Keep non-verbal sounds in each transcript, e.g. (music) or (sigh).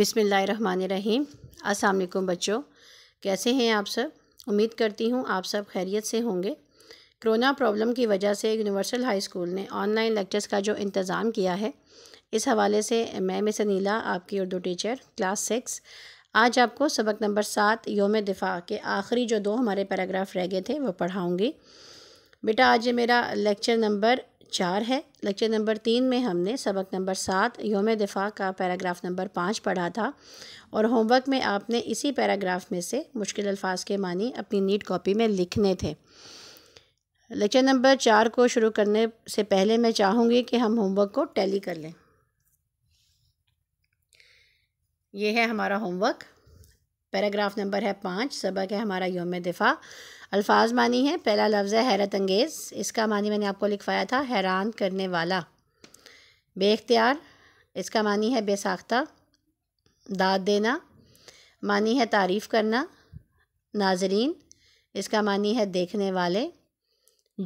बिसमीम् अस्सलाम बच्चों कैसे हैं आप सब उम्मीद करती हूँ आप सब खैरियत से होंगे कोरोना प्रॉब्लम की वजह से यूनिवर्सल हाई स्कूल ने ऑनलाइन लेक्चर्स का जो इंतज़ाम किया है इस हवाले से मैं मिस अनीला आपकी उर्दू टीचर क्लास सिक्स आज आपको सबक नंबर सात योम दिफा के आखिरी जो दो हमारे पैराग्राफ रह गए थे वो पढ़ाऊँगी बेटा आज मेरा लेक्चर नंबर चार है लेक्चर नंबर तीन में हमने सबक नंबर सात योम दिफा का पैराग्राफ नंबर पाँच पढ़ा था और होमवर्क में आपने इसी पैराग्राफ में से मुश्किल अल्फाज के मानी अपनी नीट कॉपी में लिखने थे लेक्चर नंबर चार को शुरू करने से पहले मैं चाहूँगी कि हम होमवर्क को टैली कर लें यह है हमारा होमवर्क पैराग्राफ नंबर है पाँच सबक है हमारा योम दिफा अल्फाज मानी है पहला लफ्ज़ है हैरत अंगेज़ इसका मानी मैंने आपको लिखवाया था हैरान करने वाला बेख्तियार इसका मानी है बेसाख्ता दाद देना मानी है तारीफ़ करना नाजरीन इसका मानी है देखने वाले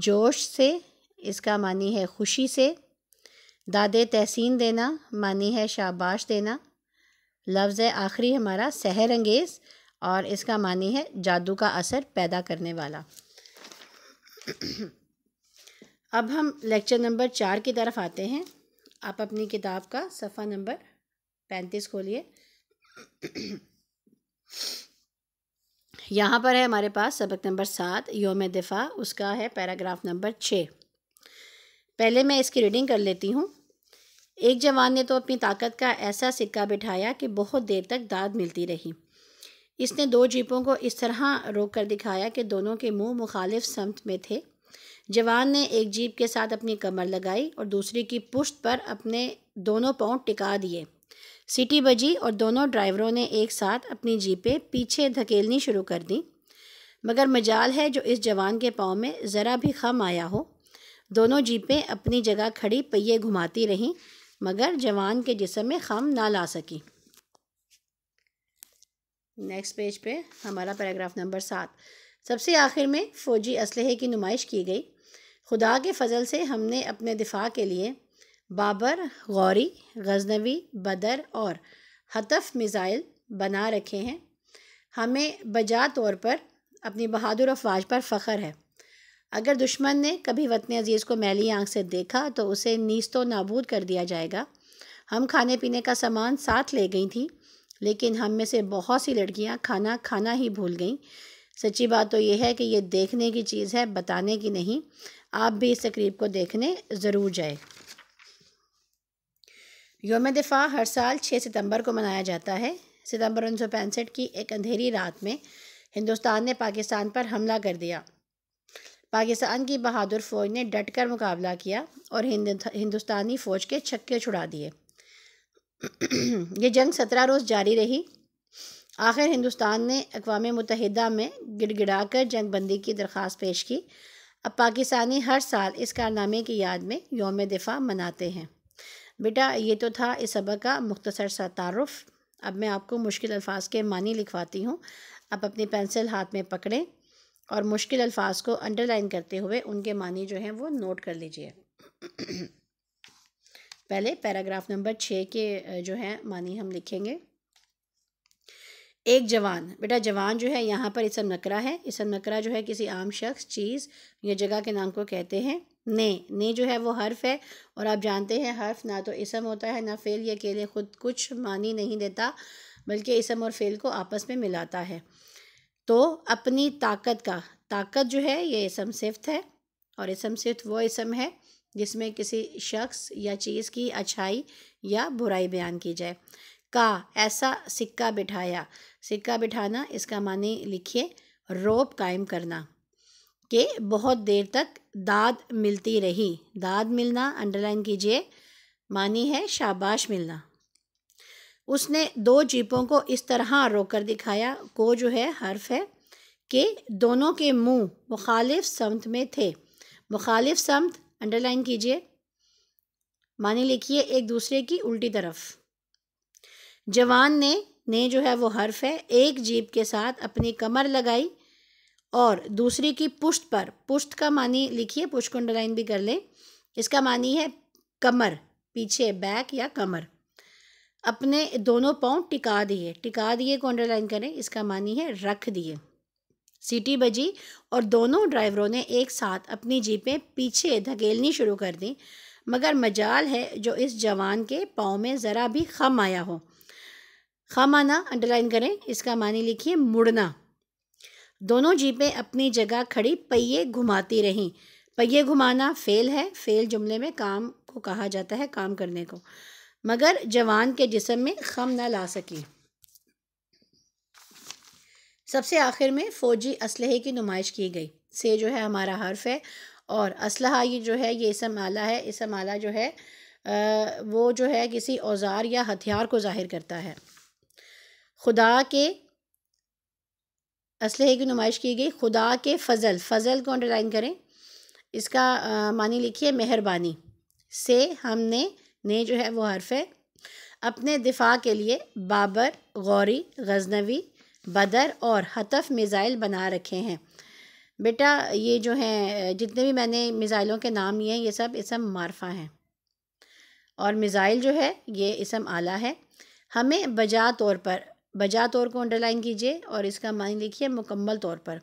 जोश से इसका मानी है खुशी से दादे तहसीन देना मानी है शाबाश देना लफ्ज़ आखिरी हमारा सहर अंगेज़ और इसका मानी है जादू का असर पैदा करने वाला अब हम लेक्चर नंबर चार की तरफ आते हैं आप अपनी किताब का सफ़ा नंबर पैंतीस खोलिए यहाँ पर है हमारे पास सबक नंबर सात योम दिफा उसका है पैराग्राफ नंबर छः पहले मैं इसकी रीडिंग कर लेती हूँ एक जवान ने तो अपनी ताकत का ऐसा सिक्का बिठाया कि बहुत देर तक दाद मिलती रही इसने दो जीपों को इस तरह रोक कर दिखाया कि दोनों के मुंह मुखालिफ समत में थे जवान ने एक जीप के साथ अपनी कमर लगाई और दूसरी की पुश्त पर अपने दोनों पाँव टिका दिए सिटी बजी और दोनों ड्राइवरों ने एक साथ अपनी जीपें पीछे धकेलनी शुरू कर दी मगर मजाल है जो इस जवान के पाँव में ज़रा भी खम आया हो दोनों जीपें अपनी जगह खड़ी पहिए घुमाती रहीं मगर जवान के जिसम में खम ना ला सकी नेक्स्ट पेज पे हमारा पैराग्राफ नंबर सात सबसे आखिर में फ़ौजी इसल की नुमाइश की गई खुदा के फजल से हमने अपने दिफा के लिए बाबर गौरी गजनवी बदर और हतफ मिज़ाइल बना रखे हैं हमें बजा तौर पर अपनी बहादुर अफवाज पर फ़ख्र है अगर दुश्मन ने कभी वतन अज़ीज़ को मैली आँख से देखा तो उसे नीस्त नाबूद कर दिया जाएगा हम खाने पीने का सामान साथ ले गई थी लेकिन हम में से बहुत सी लड़कियां खाना खाना ही भूल गईं सच्ची बात तो यह है कि ये देखने की चीज़ है बताने की नहीं आप भी इस तकरीब को देखने ज़रूर जाए योम दिफा हर साल छः सितंबर को मनाया जाता है सितंबर उन्नीस की एक अंधेरी रात में हिंदुस्तान ने पाकिस्तान पर हमला कर दिया पाकिस्तान की बहादुर फ़ौज ने डटकर मुकाबला किया और हिंदुस्तानी फ़ौज के छक्के छुड़ा दिए (clears throat) ये जंग सत्रह रोज़ जारी रही आखिर हिंदुस्तान ने अकवाम मुतहदा में गिड़गिड़ा कर जंग बंदी की दरख्वास्त पेश की अब पाकिस्तानी हर साल इस कारनामे की याद में योम दिफा मनाते हैं बेटा ये तो था इस सबक का मुख्तर सा तारफ़ अब मैं आपको मुश्किल अल्फाज के मानी लिखवाती हूँ आप अपनी पेंसिल हाथ में पकड़ें और मुश्किल अल्फाज को अंडरलाइन करते हुए उनके मानी जो हैं वो नोट कर लीजिए (clears throat) पहले पैराग्राफ नंबर छः के जो है मानी हम लिखेंगे एक जवान बेटा जवान जो है यहाँ पर इसम नकरा है इसम नकरा जो है किसी आम शख्स चीज़ या जगह के नाम को कहते हैं ने ने जो है वो हर्फ है और आप जानते हैं हर्फ ना तो इसम होता है ना फेल ये अकेले ख़ुद कुछ मानी नहीं देता बल्कि इसम और फेल को आपस में मिलाता है तो अपनी ताकत का ताकत जो है ये इसम सिफ्त है और इसम सिफ्त वो इसम है जिसमें किसी शख्स या चीज़ की अच्छाई या बुराई बयान की जाए का ऐसा सिक्का बिठाया सिक्का बिठाना इसका माने लिखिए रोप कायम करना के बहुत देर तक दाद मिलती रही दाद मिलना अंडरलाइन कीजिए मानी है शाबाश मिलना उसने दो जीपों को इस तरह रोकर दिखाया को जो है हर्फ है कि दोनों के मुंह मुखालिफ समत में थे मुखालिफ समत अंडरलाइन कीजिए माने लिखिए एक दूसरे की उल्टी तरफ जवान ने ने जो है वो हर्फ है एक जीप के साथ अपनी कमर लगाई और दूसरी की पुश्त पर पुश्त का मानी लिखिए पुष्ट को अंडरलाइन भी कर लें इसका मानी है कमर पीछे बैक या कमर अपने दोनों पाँव टिका दिए टिका दिए को अंडरलाइन करें इसका मानी है रख दिए सीटी बजी और दोनों ड्राइवरों ने एक साथ अपनी जीपें पीछे धकेलनी शुरू कर दी मगर मजाल है जो इस जवान के पाँव में ज़रा भी खम आया हो खम आना अंडरलाइन करें इसका मानी लिखिए मुड़ना दोनों जीपें अपनी जगह खड़ी पहिए घुमाती रहीं पहिए घुमाना फेल है फेल जुमले में काम को कहा जाता है काम करने को मगर जवान के जिसम में खम ना ला सकी सबसे आखिर में फ़ौजी इसलहे की नुमाइश की गई से जो है हमारा हर्फ है और इसलहा ये जो है ये इसम आला है इसम आला जो है आ, वो जो है किसी औजार या हथियार को ज़ाहिर करता है खुदा के इसलहे की नुमाइश की गई खुदा के फ़ज़ल फ़ज़ल को अंडरलाइन करें इसका मानी लिखिए मेहरबानी से हमने ने जो है वो हर्फ है अपने दिफा के लिए बाबर गौरी गजनवी बदर और हतफ मिज़ाइल बना रखे हैं बेटा ये जो हैं जितने भी मैंने मिज़ाइलों के नाम लिए हैं ये सब इसम मारफा हैं और मिज़ाइल जो है ये इसम आला है हमें बजा तौर पर बजा तौर को अंडरलाइन कीजिए और इसका मान लिखिए मुकम्मल तौर पर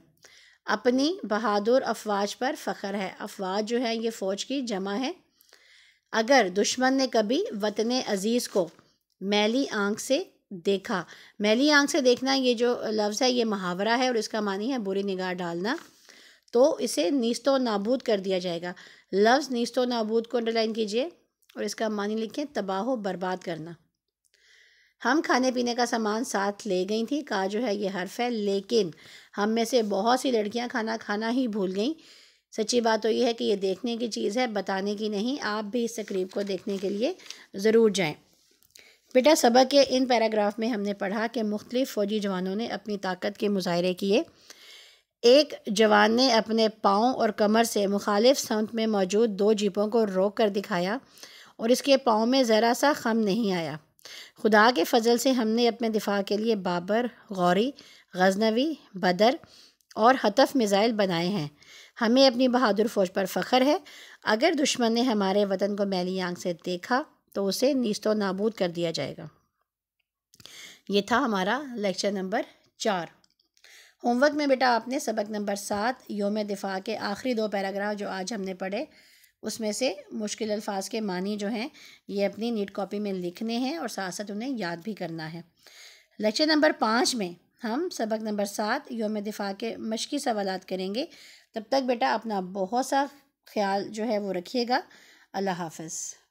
अपनी बहादुर अफवाज पर फ़ख्र है अफवाज जो है ये फ़ौज की जमा है अगर दुश्मन ने कभी वतन अज़ीज़ को मैली आंख से देखा मैली आंख से देखना ये जो लफ्ज़ है ये मुहावरा है और इसका मानी है बुरी निगाह डालना तो इसे नीस्तो नाबूद कर दिया जाएगा लफ्ज़ नीस्तो नाबूद को अंडरलाइन कीजिए और इसका मानी लिखें तबाह बर्बाद करना हम खाने पीने का सामान साथ ले गई थी का जो है ये हर्फ है लेकिन हम में से बहुत सी लड़कियां खाना खाना ही भूल गईं सच्ची बात तो ये है कि ये देखने की चीज़ है बताने की नहीं आप भी इस तकरीब को देखने के लिए ज़रूर जाएं बेटा सबक के इन पैराग्राफ में हमने पढ़ा कि मुख्तलिफ़ फ़ौजी जवानों ने अपनी ताकत के मुजाहरे किए एक जवान ने अपने पाँव और कमर से मुखालिफ संत में मौजूद दो जीपों को रोक कर दिखाया और इसके पाँव में ज़रा सा खम नहीं आया खुदा के फजल से हमने अपने दिफा के लिए बाबर गौरी गजनवी बदर और हतफ मिज़ाइल बनाए हैं हमें अपनी बहादुर फ़ौज पर फ़ख्र है अगर दुश्मन ने हमारे वतन को मैली आंख से देखा तो उसे नीस्तो नाबूद कर दिया जाएगा ये था हमारा लेक्चर नंबर चार होमवर्क में बेटा आपने सबक नंबर सात योम दिफा के आखिरी दो पैराग्राफ जो आज हमने पढ़े उसमें से मुश्किल अल्फाज के मानी जो हैं ये अपनी नीट कॉपी में लिखने हैं और साथ साथ उन्हें याद भी करना है लेक्चर नंबर पाँच में हम सबक नंबर सात योम दिफा के मशक़ी सवाल करेंगे तब तक बेटा अपना बहुत सा ख्याल जो है वो रखिएगा अल्लाह हाफ़